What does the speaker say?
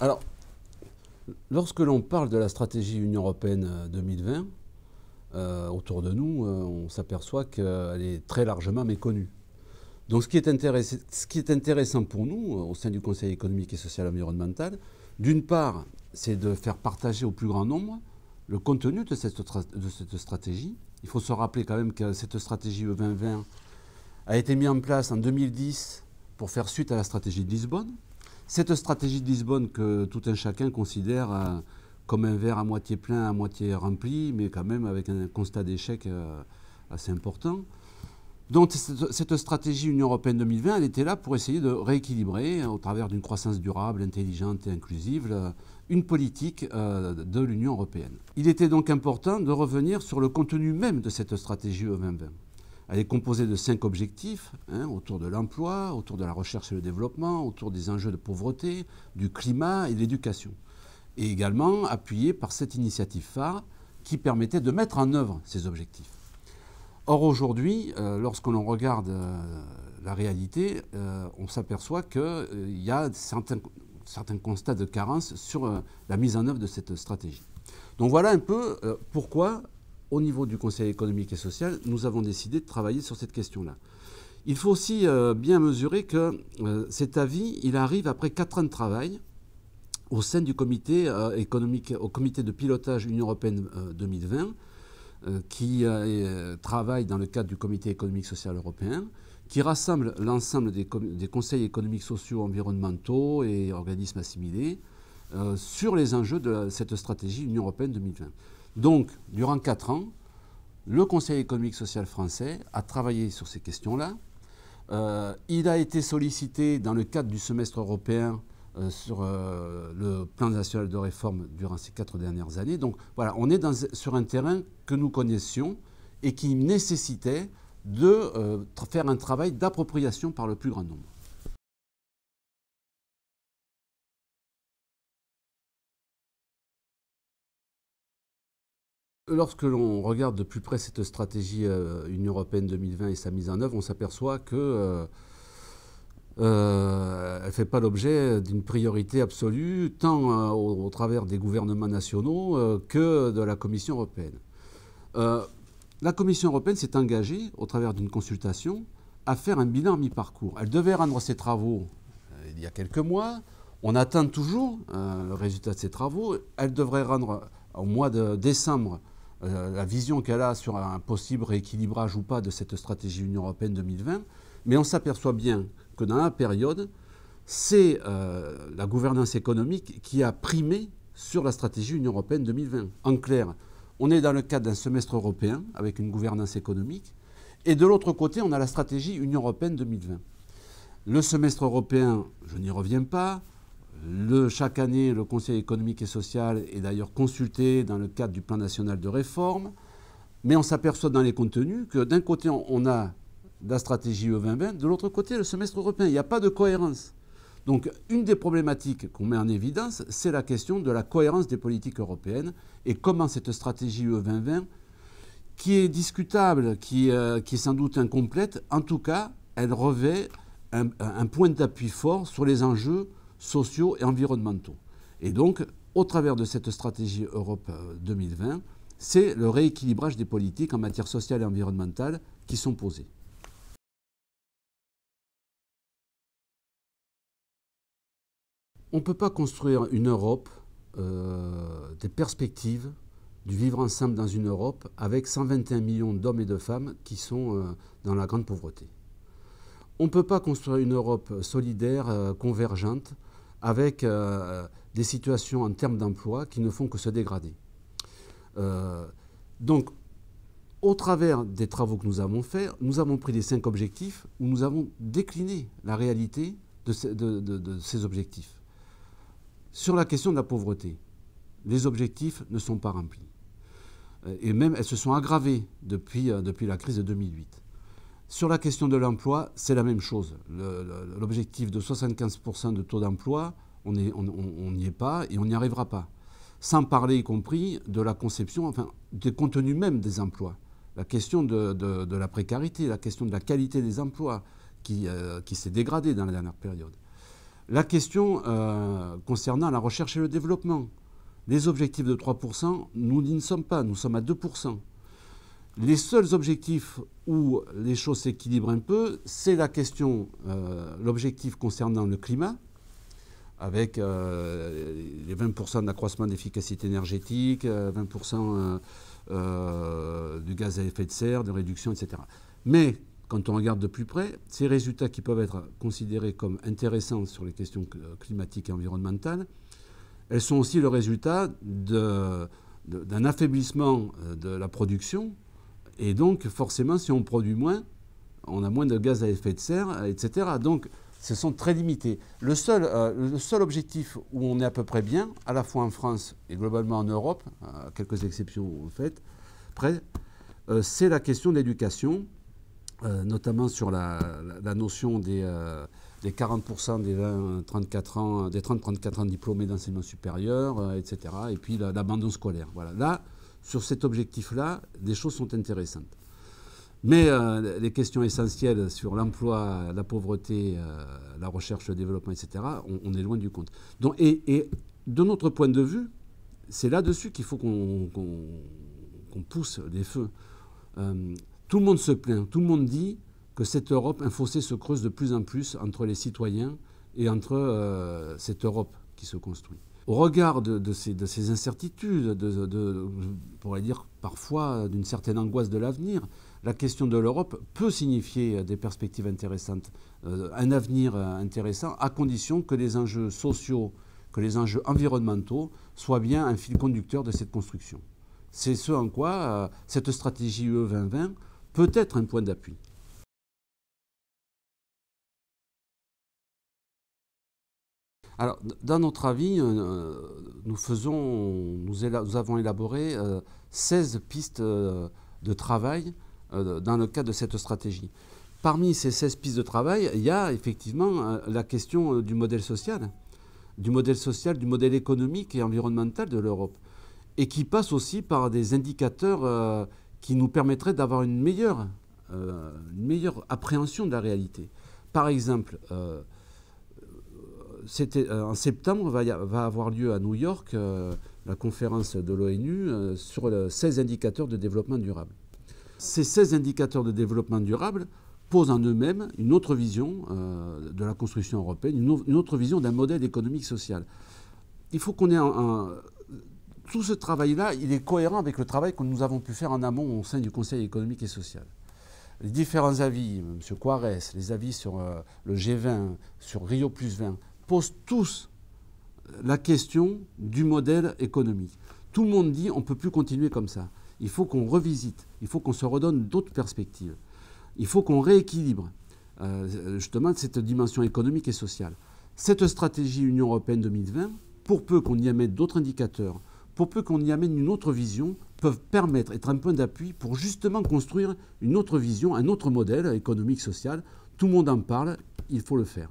Alors, lorsque l'on parle de la stratégie Union européenne 2020, euh, euh, autour de nous, euh, on s'aperçoit qu'elle est très largement méconnue. Donc ce qui, est intéressant pour nous, au sein du Conseil économique et social environnemental, d'une part, c'est de faire partager au plus grand nombre le contenu de cette, stratégie. Il faut se rappeler quand même que cette stratégie E2020 a été mise en place en 2010 pour faire suite à la stratégie de Lisbonne. Cette stratégie de Lisbonne que tout un chacun considère euh, comme un verre à moitié plein, à moitié rempli, mais quand même avec un constat d'échec euh, assez important. Donc cette, stratégie Union européenne 2020, elle était là pour essayer de rééquilibrer, euh, au travers d'une croissance durable, intelligente et inclusive, une politique de l'Union européenne. Il était donc important de revenir sur le contenu même de cette stratégie E2020. Elle est composée de cinq objectifs, hein, autour de l'emploi, autour de la recherche et le développement, autour des enjeux de pauvreté, du climat et de l'éducation. Et également appuyée par cette initiative phare qui permettait de mettre en œuvre ces objectifs. Or aujourd'hui, euh, lorsqu'on lorsque l'on regarde euh, la réalité, euh, on s'aperçoit qu'il y a certains, certains, constats de carence sur la mise en œuvre de cette stratégie. Donc voilà un peu pourquoi au niveau du Conseil économique et social, nous avons décidé de travailler sur cette question-là. Il faut aussi euh, bien mesurer que euh, cet avis, il arrive après quatre ans de travail au sein du comité euh, économique, au comité de pilotage Union européenne 2020, qui travaille dans le cadre du comité économique social européen, qui rassemble l'ensemble des, conseils économiques, sociaux, environnementaux et organismes assimilés sur les enjeux de cette stratégie Union européenne 2020. Donc, durant quatre ans, le Conseil économique social français a travaillé sur ces questions-là. Euh, il a été sollicité dans le cadre du semestre européen euh, sur euh, le plan national de réforme durant ces quatre dernières années. Donc voilà, on est sur un terrain que nous connaissions et qui nécessitait de faire un travail d'appropriation par le plus grand nombre. Lorsque l'on regarde de plus près cette stratégie euh, Union européenne 2020 et sa mise en œuvre, on s'aperçoit qu'elle euh, euh, ne fait pas l'objet d'une priorité absolue, tant au, au, travers des gouvernements nationaux que de la Commission européenne. la Commission européenne s'est engagée, au travers d'une consultation, à faire un bilan mi-parcours. Elle devait rendre ses travaux il y a quelques mois. On attend toujours le résultat de ses travaux. Elle devrait rendre au mois de décembre euh, la vision qu'elle a sur un possible rééquilibrage ou pas de cette stratégie Union européenne 2020, mais on s'aperçoit bien que dans la période, c'est euh, la gouvernance économique qui a primé sur la stratégie Union européenne 2020. En clair, on est dans le cadre d'un semestre européen avec une gouvernance économique, et de l'autre côté, on a la stratégie Union européenne 2020. Le semestre européen, je n'y reviens pas, chaque année, le Conseil économique et social est d'ailleurs consulté dans le cadre du plan national de réforme, mais on s'aperçoit dans les contenus que d'un côté, on a la stratégie E 2020, de l'autre côté, le semestre européen. Il n'y a pas de cohérence. Donc, une des problématiques qu'on met en évidence, c'est la question de la cohérence des politiques européennes et comment cette stratégie UE 2020, qui est discutable, euh, qui, est sans doute incomplète, en tout cas, elle revêt un point d'appui fort sur les enjeux sociaux et environnementaux. Et donc, au travers de cette stratégie Europe 2020, euh, c'est le rééquilibrage des politiques en matière sociale et environnementale qui sont posées. On ne peut pas construire une Europe, euh, des perspectives du vivre ensemble dans une Europe avec 121 millions d'hommes et de femmes qui sont euh, dans la grande pauvreté. On ne peut pas construire une Europe solidaire, convergente, avec euh, des situations en termes d'emploi qui ne font que se dégrader. Euh, donc, au travers des travaux que nous avons faits, nous avons pris les cinq objectifs où nous avons décliné la réalité de ces, objectifs. Sur la question de la pauvreté, les objectifs ne sont pas remplis. Euh, et même, elles se sont aggravées depuis, depuis la crise de 2008. Sur la question de l'emploi, c'est la même chose. L'objectif de 75% de taux d'emploi, on n'y est pas et on n'y arrivera pas. Sans parler y compris de la conception, enfin, des contenus même des emplois. La question de, la précarité, la question de la qualité des emplois qui, euh, s'est dégradée dans la dernière période. La question euh, concernant la recherche et le développement. Les objectifs de 3%, nous n'y sommes pas, nous sommes à 2%. Les seuls objectifs où les choses s'équilibrent un peu, c'est la question, euh, l'objectif concernant le climat, avec euh, les 20% d'accroissement d'efficacité énergétique, 20% euh, du gaz à effet de serre, de réduction, etc. Mais quand on regarde de plus près, ces résultats qui peuvent être considérés comme intéressants sur les questions climatiques et environnementales, elles sont aussi le résultat d'un affaiblissement de la production et donc, forcément, si on produit moins, on a moins de gaz à effet de serre, etc. Donc, ce sont très limités. Le seul, euh, le seul objectif où on est à peu près bien, à la fois en France et globalement en Europe, euh, quelques exceptions en fait, près, euh, c'est la question de l'éducation, notamment sur la, notion des, 40% des 34 ans, des 30-34 ans diplômés d'enseignement supérieur, etc. Et puis l'abandon scolaire. Voilà. Là, sur cet objectif-là, des choses sont intéressantes. Mais euh, les questions essentielles sur l'emploi, la pauvreté, euh, la recherche, le développement, etc., on, est loin du compte. et, de notre point de vue, c'est là-dessus qu'il faut qu'on pousse les feux. Euh, tout le monde se plaint, tout le monde dit que cette Europe, un fossé se creuse de plus en plus entre les citoyens et entre cette Europe qui se construit au regard de, ces, incertitudes, de, pourrait dire parfois d'une certaine angoisse de l'avenir, la question de l'Europe peut signifier des perspectives intéressantes, euh, un avenir euh, intéressant, à condition que les enjeux sociaux, que les enjeux environnementaux soient bien un fil conducteur de cette construction. C'est ce en quoi euh, cette stratégie UE 2020 peut être un point d'appui. Alors, dans notre avis, euh, nous, avons élaboré 16 euh, pistes euh, de travail dans le cadre de cette stratégie. Parmi ces 16 pistes de travail, il y a effectivement la question du modèle social, du modèle social, du modèle économique et environnemental de l'Europe, et qui passe aussi par des indicateurs qui nous permettraient d'avoir une meilleure, une meilleure appréhension de la réalité. Par exemple, euh, en septembre va, avoir lieu à New York euh, la conférence de l'ONU euh, sur les 16 indicateurs de développement durable. Ces 16 indicateurs de développement durable posent en eux-mêmes une autre vision de la construction européenne, une, autre vision d'un modèle économique social. Il faut qu'on ait tout ce travail-là, il est cohérent avec le travail que nous avons pu faire en amont au sein du Conseil économique et social. Les différents avis, M. Quares, les avis sur le G20, sur Rio 20, pose tous la question du modèle économique. Tout le monde dit on ne peut plus continuer comme ça. Il faut qu'on revisite, il faut qu'on se redonne d'autres perspectives, il faut qu'on rééquilibre euh, justement cette dimension économique et sociale. Cette stratégie Union européenne 2020, pour peu qu'on y amène d'autres indicateurs, pour peu qu'on y amène une autre vision, peuvent permettre, être un point d'appui pour justement construire une autre vision, un autre modèle économique, social. Tout le monde en parle, il faut le faire.